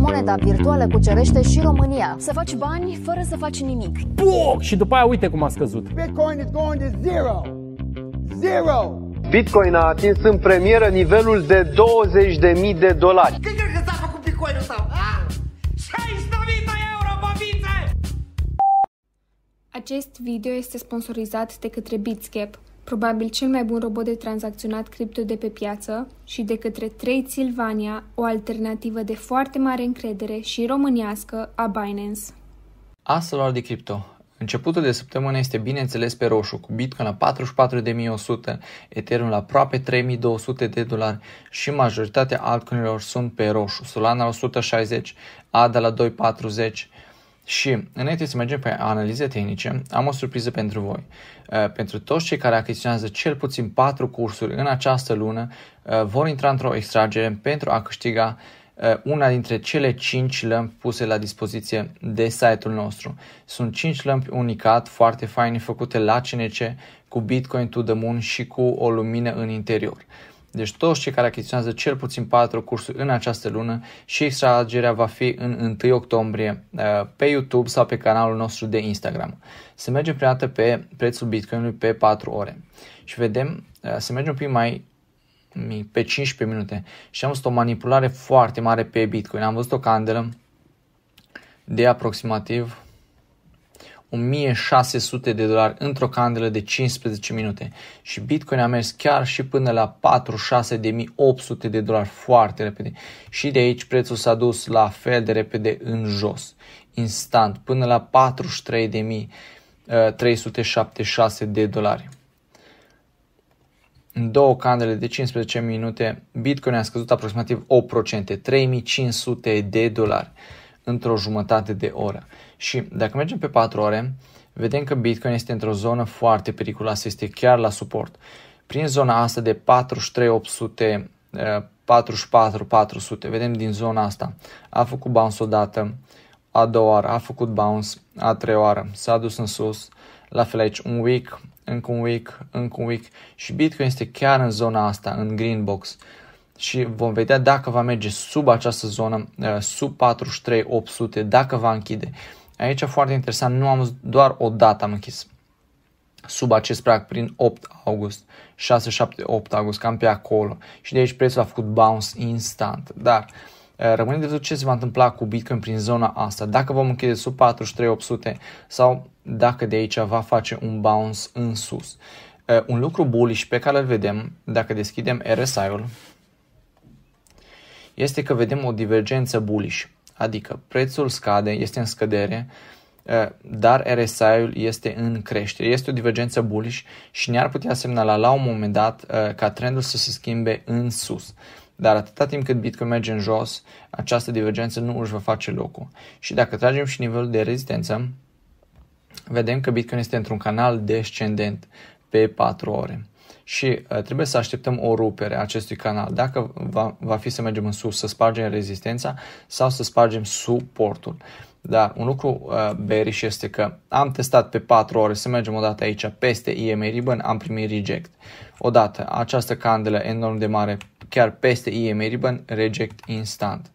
moneda virtuală cucerește și România. Să faci bani fără să faci nimic. Puh! Și după aia uite cum a scăzut. Bitcoin is going to zero. Zero! Bitcoin a atins în premieră nivelul de 20.000 de dolari. crezi că s-a făcut Bitcoin-ul tău? de Acest video este sponsorizat de către Bitscape, probabil cel mai bun robot de tranzacționat cripto de pe piață și de către Trade Silvania, o alternativă de foarte mare încredere și românească a Binance. Asalor de cripto. Începutul de săptămână este bineînțeles pe roșu, cu Bitcoin la 44.100, Ethereum la aproape 3.200 de dolari și majoritatea altcoinilor sunt pe roșu, Solana la 160, ADA la 240, și înainte să mergem pe analize tehnice, am o surpriză pentru voi. Uh, pentru toți cei care achiziționează cel puțin 4 cursuri în această lună, uh, vor intra într-o extragere pentru a câștiga uh, una dintre cele 5 lămpi puse la dispoziție de site-ul nostru. Sunt 5 lămpi unicat, foarte faine, făcute la CNC, cu Bitcoin to the Moon și cu o lumină în interior. Deci toți cei care achiziționează cel puțin 4 cursuri în această lună și extragerea va fi în 1 octombrie uh, pe YouTube sau pe canalul nostru de Instagram. Să mergem prima dată pe prețul Bitcoinului pe 4 ore și vedem, uh, să mergem un pic mai pe 15 minute și am văzut o manipulare foarte mare pe Bitcoin. Am văzut o candelă de aproximativ 1600 de dolari într-o candelă de 15 minute și Bitcoin a mers chiar și până la 46.800 de dolari foarte repede și de aici prețul s-a dus la fel de repede în jos, instant, până la 43.376 uh, de dolari. În două candele de 15 minute, Bitcoin a scăzut aproximativ 8%, 3500 de dolari într-o jumătate de oră. Și dacă mergem pe 4 ore, vedem că Bitcoin este într-o zonă foarte periculoasă, este chiar la suport. Prin zona asta de 43800 44 400, vedem din zona asta. A făcut bounce odată, a doua oară, a făcut bounce, a treia oară, s-a dus în sus, la fel aici un week, încă un week, încă un week și Bitcoin este chiar în zona asta, în green box și vom vedea dacă va merge sub această zonă, uh, sub 43800, dacă va închide. Aici foarte interesant, nu am doar o dată am închis sub acest prag prin 8 august, 6-7-8 august, cam pe acolo. Și de aici prețul a făcut bounce instant. Dar uh, rămâne de văzut ce se va întâmpla cu Bitcoin prin zona asta, dacă vom închide sub 43800 sau dacă de aici va face un bounce în sus. Uh, un lucru bullish pe care îl vedem dacă deschidem RSI-ul, este că vedem o divergență bullish, adică prețul scade, este în scădere, dar RSI-ul este în creștere. Este o divergență bullish și ne-ar putea semnala la un moment dat ca trendul să se schimbe în sus. Dar atâta timp cât Bitcoin merge în jos, această divergență nu își va face locul. Și dacă tragem și nivelul de rezistență, vedem că Bitcoin este într-un canal descendent pe 4 ore și uh, trebuie să așteptăm o rupere a acestui canal. Dacă va, va fi să mergem în sus, să spargem rezistența sau să spargem suportul. Dar un lucru uh, bearish este că am testat pe 4 ore să mergem o dată aici peste EMA Ribbon, am primit reject. Odată această candelă enorm de mare, chiar peste EMA Ribbon, reject instant.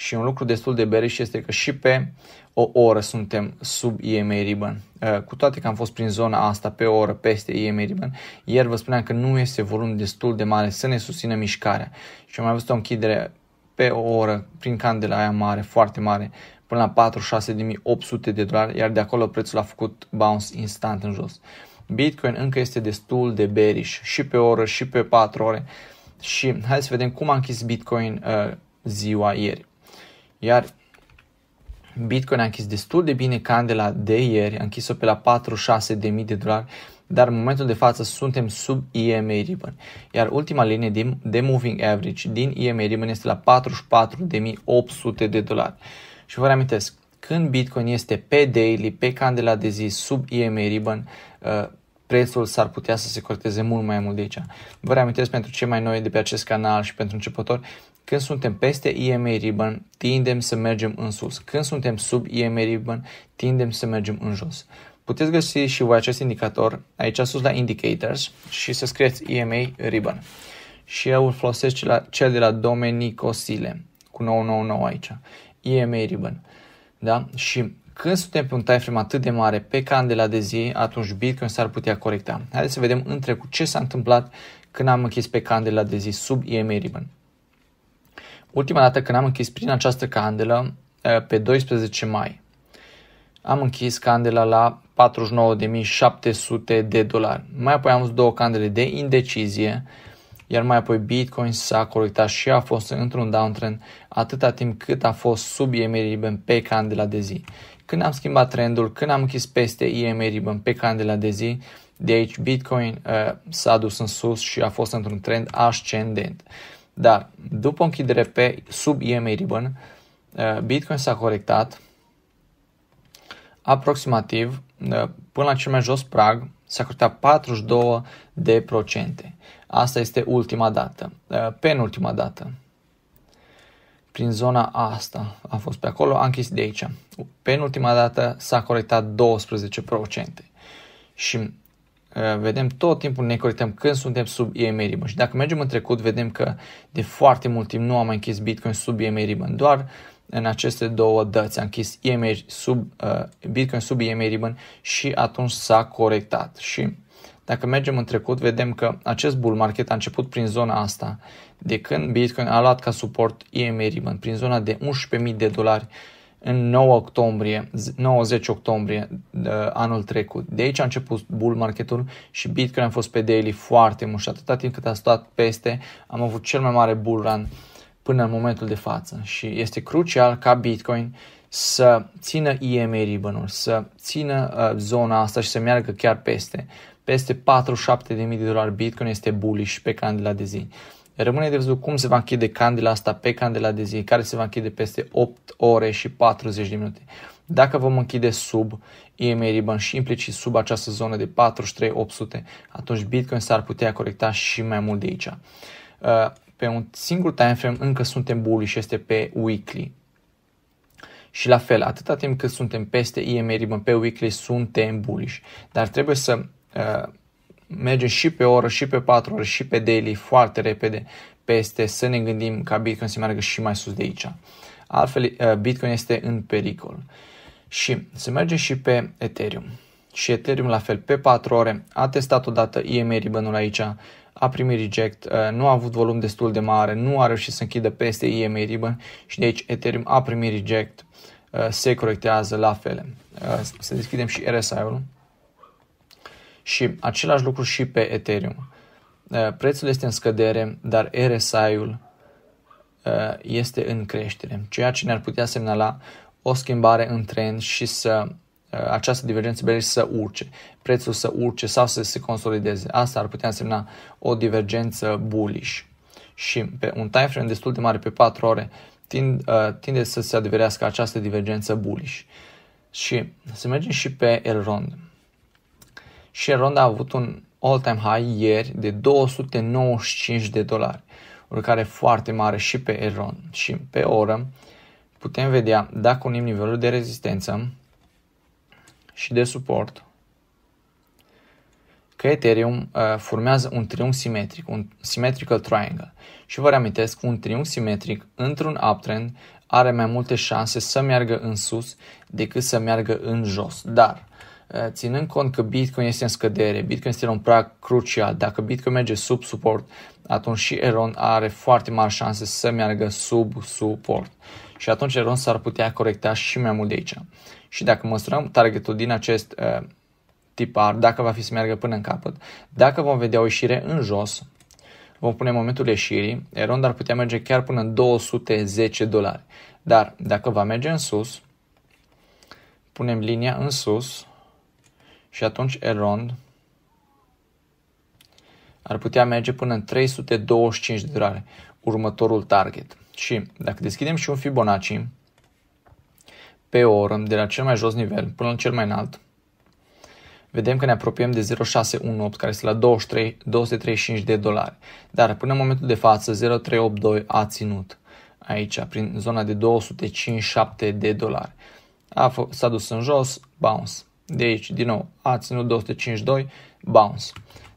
Și un lucru destul de bereș este că și pe o oră suntem sub EMA Ribbon. Uh, cu toate că am fost prin zona asta pe o oră peste EMA Ribbon, ieri vă spuneam că nu este volum destul de mare să ne susțină mișcarea. Și am mai văzut o închidere pe o oră prin candela aia mare, foarte mare, până la 46.800 de dolari, iar de acolo prețul a făcut bounce instant în jos. Bitcoin încă este destul de bearish și pe oră și pe 4 ore și hai să vedem cum a închis Bitcoin uh, ziua ieri. Iar Bitcoin a închis destul de bine candela de ieri, a închis-o pe la 46.000 de dolari, dar în momentul de față suntem sub EMA Ribbon. Iar ultima linie de, de Moving Average din EMA Ribbon este la 44.800 de dolari. Și vă reamintesc, când Bitcoin este pe daily, pe candela de zi, sub EMA Ribbon, uh, prețul s-ar putea să se corteze mult mai mult de aici. Vă reamintesc pentru cei mai noi de pe acest canal și pentru începători, când suntem peste EMA Ribbon, tindem să mergem în sus. Când suntem sub EMA Ribbon, tindem să mergem în jos. Puteți găsi și voi acest indicator aici sus la Indicators și să scrieți EMA Ribbon. Și eu îl folosesc cel de la Domenico Sile, cu 999 aici, EMA Ribbon. Da? Și când suntem pe un time frame atât de mare pe candela de zi, atunci Bitcoin s-ar putea corecta. Haideți să vedem în trecut ce s-a întâmplat când am închis pe candela de zi sub EMA Ribbon. Ultima dată când am închis prin această candelă, eh, pe 12 mai, am închis candela la 49.700 de dolari. Mai apoi am văzut două candele de indecizie, iar mai apoi Bitcoin s-a corectat și a fost într-un downtrend atâta timp cât a fost sub Ribbon pe candela de zi când am schimbat trendul, când am închis peste EMA Ribbon pe candela de zi, de aici Bitcoin uh, s-a dus în sus și a fost într-un trend ascendent. Dar după închidere pe sub EMA Ribbon, uh, Bitcoin s-a corectat aproximativ uh, până la cel mai jos prag, s-a corectat 42 de procente. Asta este ultima dată, uh, penultima dată prin zona asta, a fost pe acolo, a închis de aici. Penultima dată s-a corectat 12%. Și uh, vedem tot timpul ne corectăm când suntem sub EMA ribbon. Și dacă mergem în trecut, vedem că de foarte mult timp nu am mai închis Bitcoin sub EMA ribbon. Doar în aceste două dăți. am închis EMA sub, uh, Bitcoin sub EMA ribbon și atunci s-a corectat. Și dacă mergem în trecut, vedem că acest bull market a început prin zona asta de când Bitcoin a luat ca suport EM Riemann prin zona de 11.000 de dolari în 9 octombrie, 90 octombrie anul trecut. De aici a început bull marketul și Bitcoin a fost pe daily foarte mult și atâta timp cât a stat peste, am avut cel mai mare bull run până în momentul de față și este crucial ca Bitcoin să țină EMA ribbon să țină uh, zona asta și să meargă chiar peste. Peste 47.000 de dolari Bitcoin este bullish pe candela de zi. Rămâne de văzut cum se va închide candela asta pe candela de zi, care se va închide peste 8 ore și 40 de minute. Dacă vom închide sub EMA Ribbon și implicit sub această zonă de 43800, atunci Bitcoin s-ar putea corecta și mai mult de aici. Uh, pe un singur time frame încă suntem bullish, este pe weekly. Și la fel, atâta timp cât suntem peste EMA Ribbon pe weekly, suntem bullish. Dar trebuie să uh, merge și pe oră, și pe 4 ore, și pe daily foarte repede peste să ne gândim ca Bitcoin să meargă și mai sus de aici. Altfel, uh, Bitcoin este în pericol. Și se merge și pe Ethereum. Și Ethereum la fel pe 4 ore a testat odată EMA ribbon aici, a primit reject, uh, nu a avut volum destul de mare, nu a reușit să închidă peste EMA ribbon și de aici Ethereum a primit reject, uh, se corectează la fel. Să deschidem și RSI-ul. Și același lucru și pe Ethereum. Uh, prețul este în scădere, dar RSI-ul uh, este în creștere, ceea ce ne-ar putea semnala o schimbare în trend și să uh, această divergență bearish să urce, prețul să urce sau să se consolideze. Asta ar putea însemna o divergență bullish. Și pe un time frame destul de mare, pe 4 ore, tind, uh, tinde să se adeverească această divergență bullish. Și să mergem și pe Elrond. Sharon a avut un all-time high ieri de 295 de dolari, urcare foarte mare și pe Elron și pe oră. Putem vedea dacă unim nivelul de rezistență și de suport că Ethereum uh, formează un triunghi simetric, un symmetrical triangle. Și vă reamintesc, un triunghi simetric într-un uptrend are mai multe șanse să meargă în sus decât să meargă în jos. Dar Eh, ținând cont că Bitcoin este în scădere, Bitcoin este la un prag crucial, dacă Bitcoin merge sub suport, atunci și Elon are foarte mari șanse să meargă sub suport. Și atunci Elon s-ar putea corecta și mai mult de aici. Și dacă măsurăm targetul din acest uh, tipar, dacă va fi să meargă până în capăt, dacă vom vedea o ieșire în jos, vom pune momentul ieșirii, Elon ar putea merge chiar până în 210 dolari. Dar dacă va merge în sus, punem linia în sus, și atunci Elrond ar putea merge până în 325 de dolari, următorul target. Și dacă deschidem și un Fibonacci pe oră, de la cel mai jos nivel până la cel mai înalt, vedem că ne apropiem de 0618, care este la 23, 235 de dolari. Dar până în momentul de față, 0382 a ținut aici, prin zona de 257 de dolari. A s-a dus în jos, bounce de aici, din nou, a ținut 252, bounce.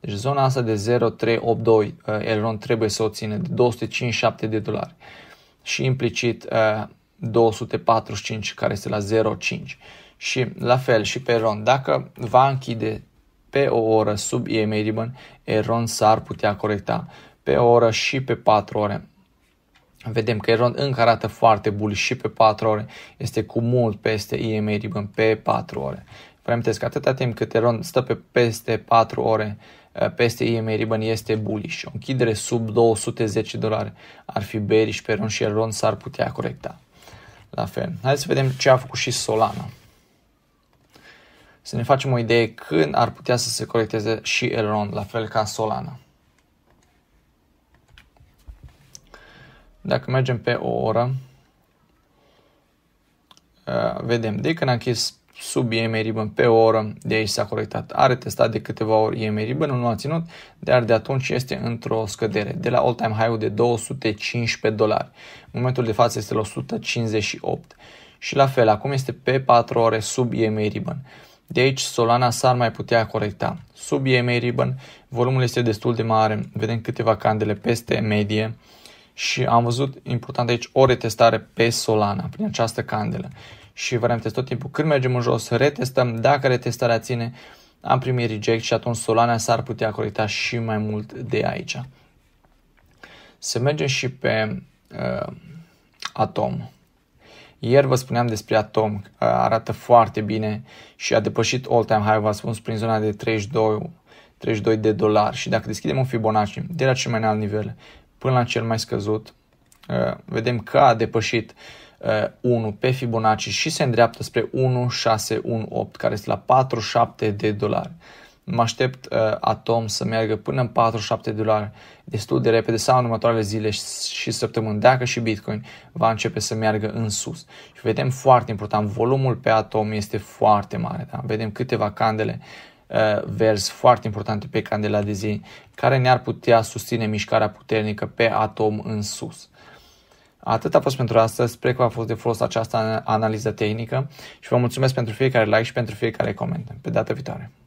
Deci zona asta de 0,382 uh, Elrond trebuie să o ține de 257 de dolari și implicit uh, 245 care este la 0,5 și la fel și pe ron. Dacă va închide pe o oră sub EMA ribbon, Elron s-ar putea corecta pe o oră și pe 4 ore. Vedem că Elrond încă arată foarte bullish și pe 4 ore, este cu mult peste EMA ribbon pe 4 ore Vă amintesc, atâta timp cât Elon stă pe peste 4 ore eh, peste EMA Ribbon este bullish. O închidere sub 210 dolari ar fi bearish pe Ron și Elon s-ar putea corecta. La fel. Hai să vedem ce a făcut și Solana. Să ne facem o idee când ar putea să se corecteze și Elon, la fel ca Solana. Dacă mergem pe o oră, eh, vedem de când a închis sub IME Ribbon pe o oră, de aici s-a corectat. Are testat de câteva ori IME Ribbon, nu a ținut, dar de atunci este într-o scădere, de la all-time high-ul de 215 dolari. Momentul de față este la 158. Și la fel, acum este pe 4 ore sub IME Ribbon. De aici Solana s-ar mai putea corecta. Sub EMA Ribbon volumul este destul de mare, vedem câteva candele peste medie și am văzut important aici o retestare pe Solana prin această candelă și vă reamintesc tot timpul, când mergem în jos, retestăm, dacă retestarea ține, am primit reject și atunci Solana s-ar putea corecta și mai mult de aici. Să mergem și pe uh, Atom. Ieri vă spuneam despre Atom, uh, arată foarte bine și a depășit all-time high, v-am spus, prin zona de 32, 32 de dolari și dacă deschidem un Fibonacci de la cel mai înalt nivel până la cel mai scăzut, uh, vedem că a depășit uh, 1 uh, pe Fibonacci și se îndreaptă spre 1618 care este la 47 de dolari. Mă aștept uh, Atom să meargă până în 47 de dolari destul de repede sau în următoarele zile și, și săptămâni dacă și Bitcoin va începe să meargă în sus. Și vedem foarte important, volumul pe Atom este foarte mare. Da? Vedem câteva candele uh, verzi foarte importante pe candela de zi care ne-ar putea susține mișcarea puternică pe Atom în sus. Atât a fost pentru astăzi, sper că a fost de folos această analiză tehnică și vă mulțumesc pentru fiecare like și pentru fiecare coment. Pe data viitoare!